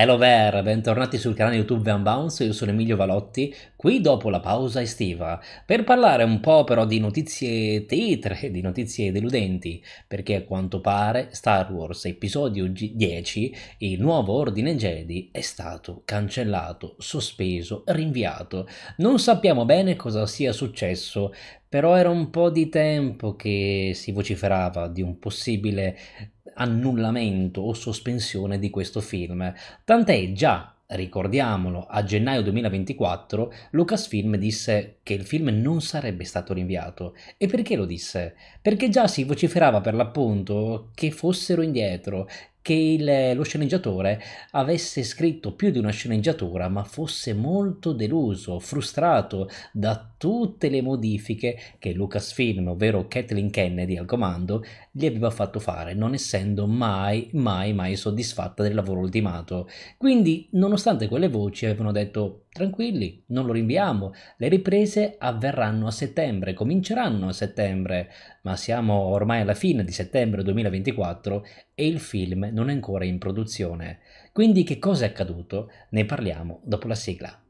Hello there, bentornati sul canale YouTube Unbounce, io sono Emilio Valotti, qui dopo la pausa estiva, per parlare un po' però di notizie tetre, di notizie deludenti, perché a quanto pare Star Wars Episodio 10, il nuovo ordine Jedi, è stato cancellato, sospeso, rinviato. Non sappiamo bene cosa sia successo, però era un po' di tempo che si vociferava di un possibile annullamento o sospensione di questo film. Tant'è già ricordiamolo, a gennaio 2024 Lucasfilm disse che il film non sarebbe stato rinviato. E perché lo disse? Perché già si vociferava per l'appunto che fossero indietro, che il, lo sceneggiatore avesse scritto più di una sceneggiatura ma fosse molto deluso, frustrato da tutte le modifiche che Lucasfilm, ovvero Kathleen Kennedy al comando, gli aveva fatto fare, non essendo mai, mai, mai soddisfatta del lavoro ultimato. Quindi, nonostante quelle voci avevano detto Tranquilli, non lo rinviamo. Le riprese avverranno a settembre, cominceranno a settembre, ma siamo ormai alla fine di settembre 2024 e il film non è ancora in produzione. Quindi che cosa è accaduto? Ne parliamo dopo la sigla.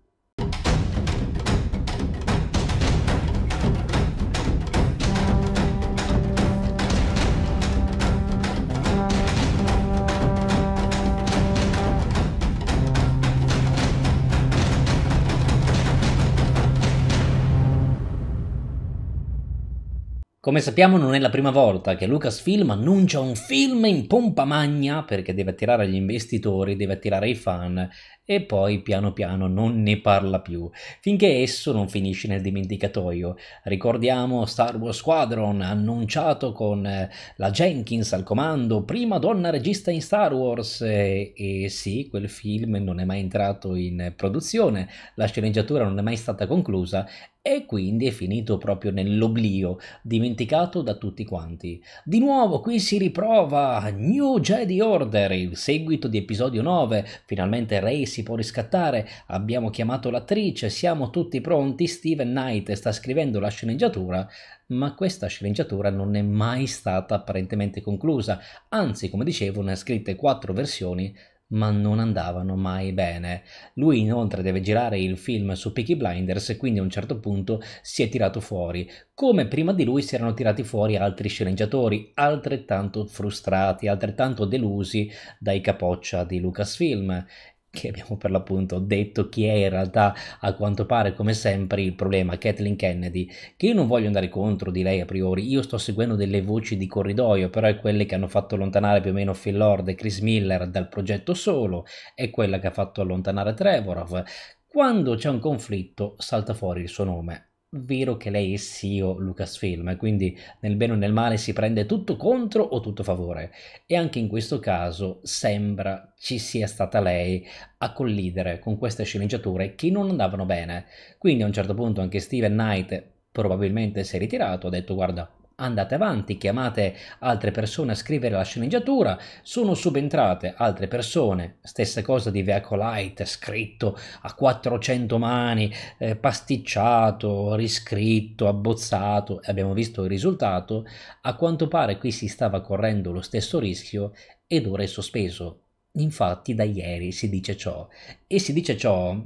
Come sappiamo non è la prima volta che Lucasfilm annuncia un film in pompa magna perché deve attirare gli investitori, deve attirare i fan e poi piano piano non ne parla più, finché esso non finisce nel dimenticatoio. Ricordiamo Star Wars Squadron annunciato con eh, la Jenkins al comando, prima donna regista in Star Wars eh, e, sì, quel film non è mai entrato in produzione, la sceneggiatura non è mai stata conclusa e quindi è finito proprio nell'oblio, dimenticato da tutti quanti. Di nuovo qui si riprova New Jedi Order, il seguito di episodio 9, finalmente Rey si può riscattare, abbiamo chiamato l'attrice, siamo tutti pronti, Steven Knight sta scrivendo la sceneggiatura, ma questa sceneggiatura non è mai stata apparentemente conclusa, anzi come dicevo ne ha scritte quattro versioni ma non andavano mai bene. Lui inoltre deve girare il film su Peaky Blinders e quindi a un certo punto si è tirato fuori, come prima di lui si erano tirati fuori altri sceneggiatori, altrettanto frustrati, altrettanto delusi dai capoccia di Lucasfilm che abbiamo per l'appunto detto chi è in realtà a quanto pare come sempre il problema, Kathleen Kennedy, che io non voglio andare contro di lei a priori, io sto seguendo delle voci di corridoio, però è quelle che hanno fatto allontanare più o meno Phil Lord e Chris Miller dal progetto solo, è quella che ha fatto allontanare Trevorov, quando c'è un conflitto salta fuori il suo nome, vero che lei è CEO Lucasfilm, eh, quindi nel bene o nel male si prende tutto contro o tutto favore. E anche in questo caso sembra ci sia stata lei a collidere con queste sceneggiature che non andavano bene. Quindi a un certo punto anche Steven Knight probabilmente si è ritirato, ha detto guarda andate avanti, chiamate altre persone a scrivere la sceneggiatura, sono subentrate altre persone, stessa cosa di Veacolite, scritto a 400 mani, eh, pasticciato, riscritto, abbozzato, e abbiamo visto il risultato, a quanto pare qui si stava correndo lo stesso rischio ed ora è sospeso. Infatti da ieri si dice ciò, e si dice ciò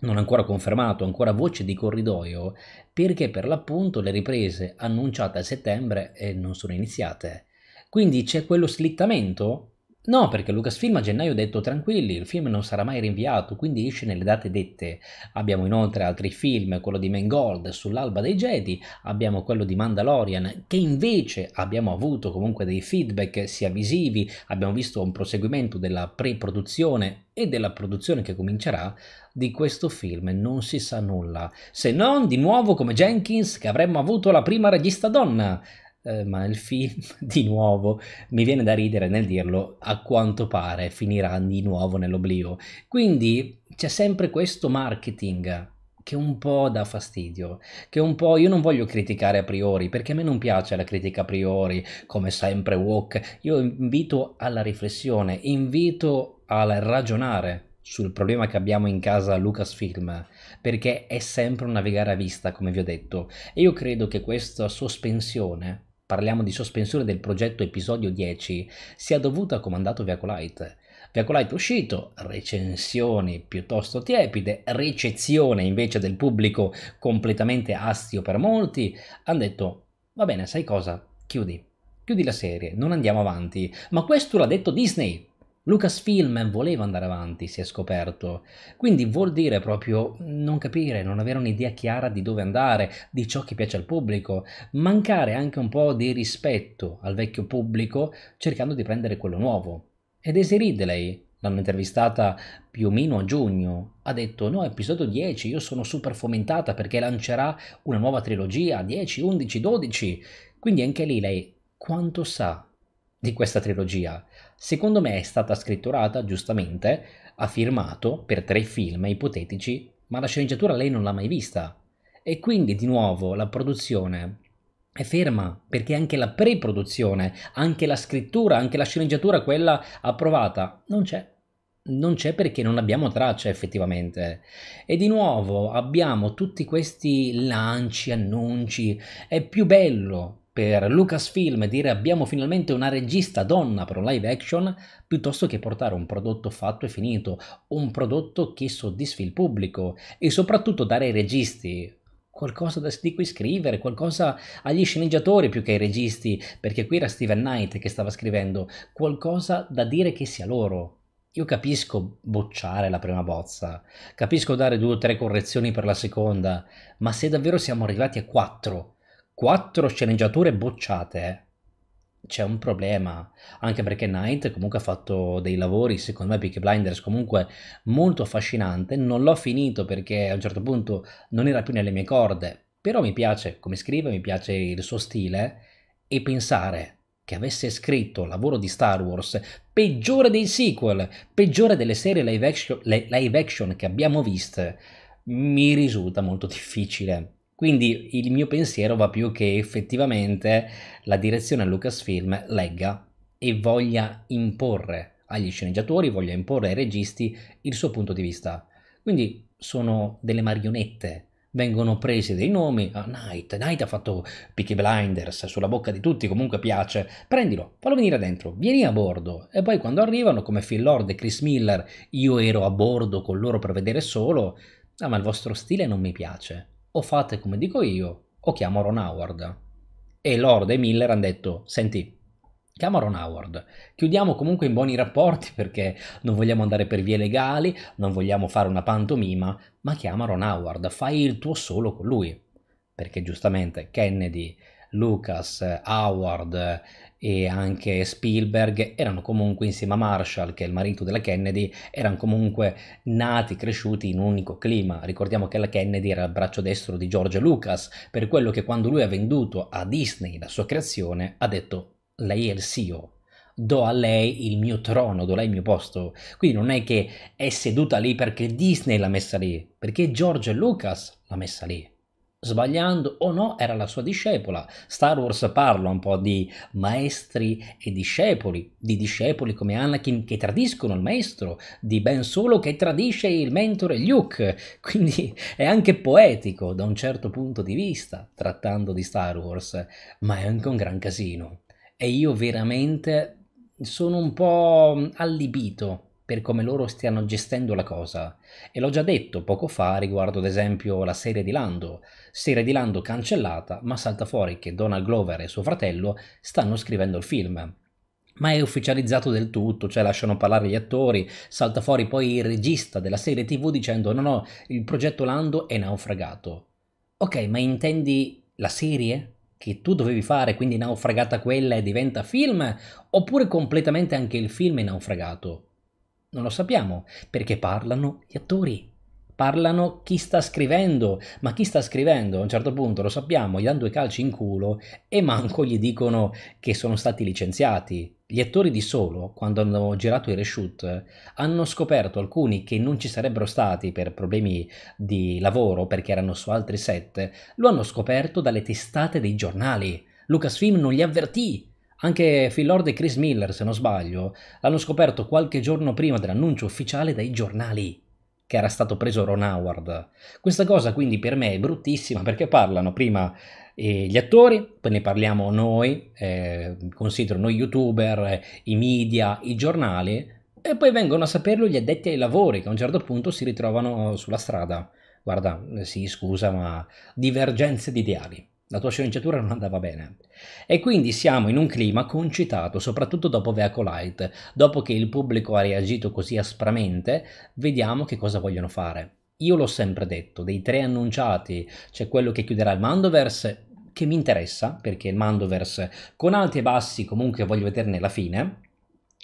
non ancora confermato, ancora voce di corridoio, perché per l'appunto le riprese annunciate a settembre eh, non sono iniziate. Quindi c'è quello slittamento No, perché Lucasfilm a gennaio ha detto tranquilli, il film non sarà mai rinviato, quindi esce nelle date dette. Abbiamo inoltre altri film, quello di Mangold sull'alba dei Jedi, abbiamo quello di Mandalorian, che invece abbiamo avuto comunque dei feedback sia visivi, abbiamo visto un proseguimento della pre-produzione e della produzione che comincerà di questo film non si sa nulla, se non di nuovo come Jenkins che avremmo avuto la prima regista donna. Eh, ma il film di nuovo mi viene da ridere nel dirlo, a quanto pare finirà di nuovo nell'oblio. Quindi c'è sempre questo marketing che un po' dà fastidio, che un po' io non voglio criticare a priori, perché a me non piace la critica a priori, come sempre Walk, io invito alla riflessione, invito al ragionare sul problema che abbiamo in casa Lucasfilm, perché è sempre un navigare a vista, come vi ho detto, e io credo che questa sospensione parliamo di sospensione del progetto episodio 10, sia dovuta a Comandato Viacolite. Viacolite uscito, recensioni piuttosto tiepide, ricezione invece del pubblico completamente astio per molti, hanno detto va bene, sai cosa? Chiudi, chiudi la serie, non andiamo avanti, ma questo l'ha detto Disney, Lucasfilm voleva andare avanti, si è scoperto. Quindi vuol dire proprio non capire, non avere un'idea chiara di dove andare, di ciò che piace al pubblico, mancare anche un po' di rispetto al vecchio pubblico cercando di prendere quello nuovo. E Daisy Ridley, l'hanno intervistata più o meno a giugno, ha detto no, episodio 10, io sono super fomentata perché lancerà una nuova trilogia, 10, 11, 12. Quindi anche lì lei quanto sa di questa trilogia. Secondo me è stata scritturata giustamente, ha firmato per tre film ipotetici, ma la sceneggiatura lei non l'ha mai vista. E quindi di nuovo la produzione è ferma perché anche la pre-produzione, anche la scrittura, anche la sceneggiatura, quella approvata, non c'è. Non c'è perché non abbiamo traccia effettivamente. E di nuovo abbiamo tutti questi lanci, annunci. È più bello per Lucasfilm dire abbiamo finalmente una regista donna per un live action piuttosto che portare un prodotto fatto e finito, un prodotto che soddisfi il pubblico e soprattutto dare ai registi qualcosa di cui scrivere, qualcosa agli sceneggiatori più che ai registi, perché qui era Steven Knight che stava scrivendo, qualcosa da dire che sia loro. Io capisco bocciare la prima bozza, capisco dare due o tre correzioni per la seconda, ma se davvero siamo arrivati a quattro quattro sceneggiature bocciate c'è un problema, anche perché Knight comunque ha fatto dei lavori, secondo me Peaky Blinders comunque molto affascinante, non l'ho finito perché a un certo punto non era più nelle mie corde, però mi piace come scrive, mi piace il suo stile e pensare che avesse scritto il lavoro di Star Wars peggiore dei sequel, peggiore delle serie live action, live action che abbiamo viste, mi risulta molto difficile quindi il mio pensiero va più che effettivamente la direzione Lucasfilm legga e voglia imporre agli sceneggiatori, voglia imporre ai registi il suo punto di vista. Quindi sono delle marionette, vengono presi dei nomi, ah, Knight, Knight ha fatto Peaky Blinders, sulla bocca di tutti, comunque piace, prendilo, fallo venire dentro, vieni a bordo, e poi quando arrivano, come Phil Lord e Chris Miller, io ero a bordo con loro per vedere solo, ah ma il vostro stile non mi piace, o fate come dico io o chiamo Ron Howard. E Lord e Miller hanno detto, senti, chiama Ron Howard, chiudiamo comunque in buoni rapporti perché non vogliamo andare per vie legali, non vogliamo fare una pantomima, ma chiama Ron Howard, fai il tuo solo con lui. Perché giustamente Kennedy Lucas, Howard e anche Spielberg erano comunque insieme a Marshall, che è il marito della Kennedy, erano comunque nati, cresciuti in un unico clima. Ricordiamo che la Kennedy era il braccio destro di George Lucas, per quello che quando lui ha venduto a Disney la sua creazione ha detto lei è il CEO, do a lei il mio trono, do a lei il mio posto. Quindi non è che è seduta lì perché Disney l'ha messa lì, perché George Lucas l'ha messa lì sbagliando o no, era la sua discepola. Star Wars parla un po' di maestri e discepoli, di discepoli come Anakin che tradiscono il maestro, di Ben Solo che tradisce il mentore Luke, quindi è anche poetico da un certo punto di vista trattando di Star Wars, ma è anche un gran casino. E io veramente sono un po' allibito per come loro stiano gestendo la cosa. E l'ho già detto poco fa riguardo ad esempio la serie di Lando, serie di Lando cancellata, ma salta fuori che Donald Glover e suo fratello stanno scrivendo il film. Ma è ufficializzato del tutto, cioè lasciano parlare gli attori, salta fuori poi il regista della serie TV dicendo no no, il progetto Lando è naufragato. Ok, ma intendi la serie? che tu dovevi fare, quindi naufragata quella e diventa film, oppure completamente anche il film è naufragato? Non lo sappiamo, perché parlano gli attori. Parlano chi sta scrivendo, ma chi sta scrivendo a un certo punto lo sappiamo, gli danno due calci in culo e manco gli dicono che sono stati licenziati. Gli attori di Solo, quando hanno girato i reshoot, hanno scoperto alcuni che non ci sarebbero stati per problemi di lavoro, perché erano su altri set, lo hanno scoperto dalle testate dei giornali. Lucasfilm non li avvertì anche Phil Lord e Chris Miller, se non sbaglio, l'hanno scoperto qualche giorno prima dell'annuncio ufficiale dai giornali che era stato preso Ron Howard. Questa cosa quindi per me è bruttissima perché parlano prima eh, gli attori, poi ne parliamo noi, eh, considero noi youtuber, eh, i media, i giornali e poi vengono a saperlo gli addetti ai lavori che a un certo punto si ritrovano sulla strada. Guarda, eh, sì, scusa, ma divergenze di ideali. La tua sceneggiatura non andava bene. E quindi siamo in un clima concitato, soprattutto dopo Veacolite. Dopo che il pubblico ha reagito così aspramente, vediamo che cosa vogliono fare. Io l'ho sempre detto, dei tre annunciati c'è quello che chiuderà il Mandoverse, che mi interessa, perché il Mandoverse con alti e bassi comunque voglio vederne la fine.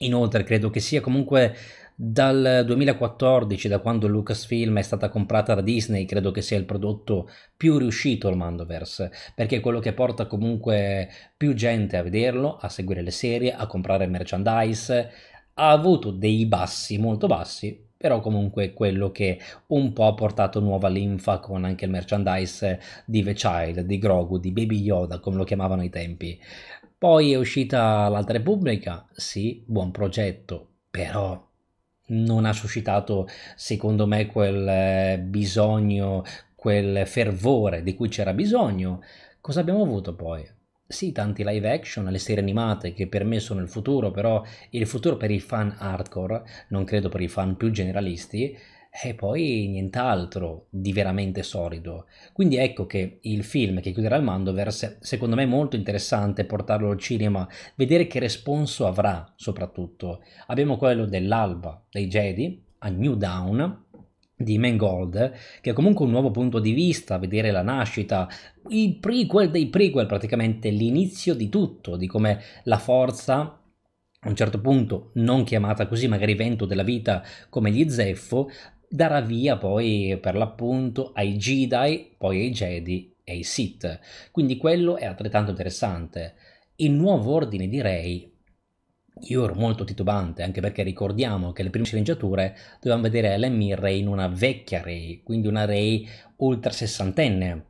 Inoltre credo che sia comunque dal 2014, da quando Lucasfilm è stata comprata da Disney, credo che sia il prodotto più riuscito il Mandoverse, perché è quello che porta comunque più gente a vederlo, a seguire le serie, a comprare merchandise. Ha avuto dei bassi molto bassi, però comunque è quello che un po' ha portato nuova linfa con anche il merchandise di The Child, di Grogu, di Baby Yoda, come lo chiamavano ai tempi. Poi è uscita l'Alta Repubblica, sì, buon progetto, però non ha suscitato secondo me quel eh, bisogno, quel fervore di cui c'era bisogno. Cosa abbiamo avuto poi? Sì, tanti live action, le serie animate che per me sono il futuro, però il futuro per i fan hardcore, non credo per i fan più generalisti, e poi nient'altro di veramente solido. Quindi ecco che il film che chiuderà il Mandoverse, secondo me molto interessante portarlo al cinema, vedere che responso avrà soprattutto. Abbiamo quello dell'alba dei Jedi, a New Down, di Mangold, che è comunque un nuovo punto di vista, vedere la nascita, il prequel dei prequel, praticamente l'inizio di tutto, di come la forza a un certo punto, non chiamata così, magari vento della vita come gli zeffo, darà via poi per l'appunto ai Jedi, poi ai Jedi e ai Sith. Quindi quello è altrettanto interessante. Il nuovo ordine di Rey io ero molto titubante, anche perché ricordiamo che le prime sceneggiature dovevamo vedere Lemmy Ray in una vecchia Ray, quindi una Ray oltre sessantenne.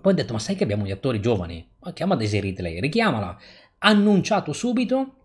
Poi ho detto, ma sai che abbiamo gli attori giovani? Ma chiama Daisy Ridley, richiamala. Annunciato subito,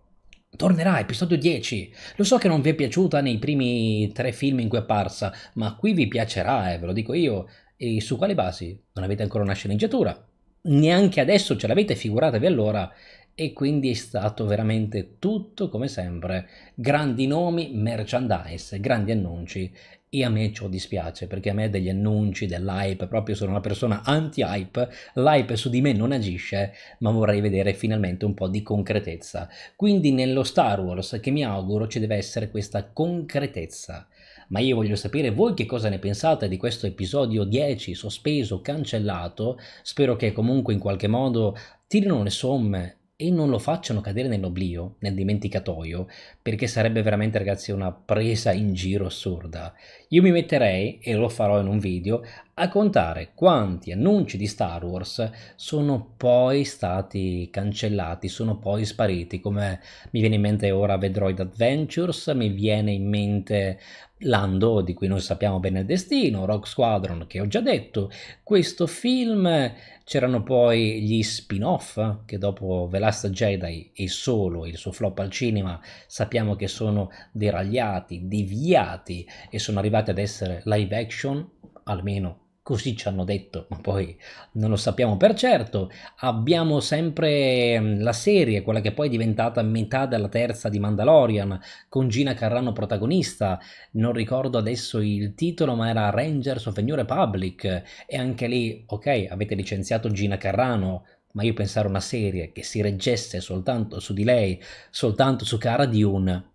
Tornerà, episodio 10. Lo so che non vi è piaciuta nei primi tre film in cui è apparsa, ma qui vi piacerà, eh, ve lo dico io. E su quali basi? Non avete ancora una sceneggiatura? Neanche adesso ce l'avete, figuratevi allora. E quindi è stato veramente tutto come sempre. Grandi nomi, merchandise, grandi annunci e a me ciò dispiace perché a me degli annunci, dell'hype, proprio sono una persona anti-hype, l'hype su di me non agisce, ma vorrei vedere finalmente un po' di concretezza. Quindi nello Star Wars che mi auguro ci deve essere questa concretezza. Ma io voglio sapere voi che cosa ne pensate di questo episodio 10 sospeso, cancellato. Spero che comunque in qualche modo tirino le somme e non lo facciano cadere nell'oblio, nel dimenticatoio, perché sarebbe veramente, ragazzi, una presa in giro assurda. Io mi metterei, e lo farò in un video, a contare quanti annunci di Star Wars sono poi stati cancellati, sono poi spariti, come mi viene in mente ora Vedroid Adventures, mi viene in mente Lando, di cui noi sappiamo bene il destino, Rock Squadron, che ho già detto, questo film c'erano poi gli spin-off, che dopo The Last Jedi e solo il suo flop al cinema sappiamo che sono deragliati, deviati e sono arrivati ad essere live action, almeno così ci hanno detto, ma poi non lo sappiamo per certo. Abbiamo sempre mm, la serie, quella che poi è diventata metà della terza di Mandalorian, con Gina Carrano protagonista. Non ricordo adesso il titolo, ma era Rangers of the New Republic. E anche lì, ok, avete licenziato Gina Carrano, ma io pensare una serie che si reggesse soltanto su di lei, soltanto su Cara Dune,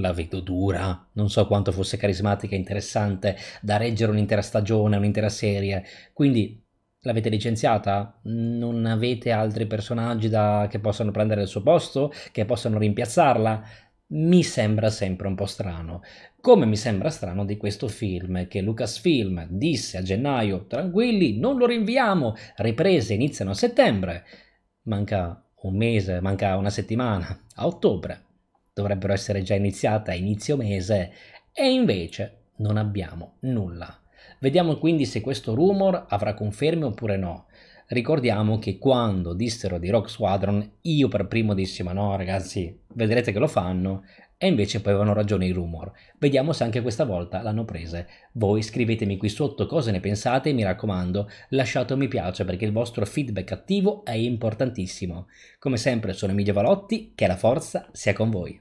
la vedo dura. Non so quanto fosse carismatica e interessante da reggere un'intera stagione, un'intera serie. Quindi l'avete licenziata? Non avete altri personaggi da... che possano prendere il suo posto? Che possano rimpiazzarla? Mi sembra sempre un po' strano. Come mi sembra strano di questo film che Lucasfilm disse a gennaio: tranquilli, non lo rinviamo, riprese iniziano a settembre. Manca un mese, manca una settimana, a ottobre dovrebbero essere già iniziate a inizio mese e invece non abbiamo nulla. Vediamo quindi se questo rumor avrà conferme oppure no. Ricordiamo che quando dissero di Rock Squadron, io per primo dissi ma no ragazzi, vedrete che lo fanno e invece poi avevano ragione i rumor. Vediamo se anche questa volta l'hanno prese. Voi scrivetemi qui sotto cosa ne pensate e mi raccomando lasciate un mi piace perché il vostro feedback attivo è importantissimo. Come sempre sono Emilio Valotti, che la forza sia con voi.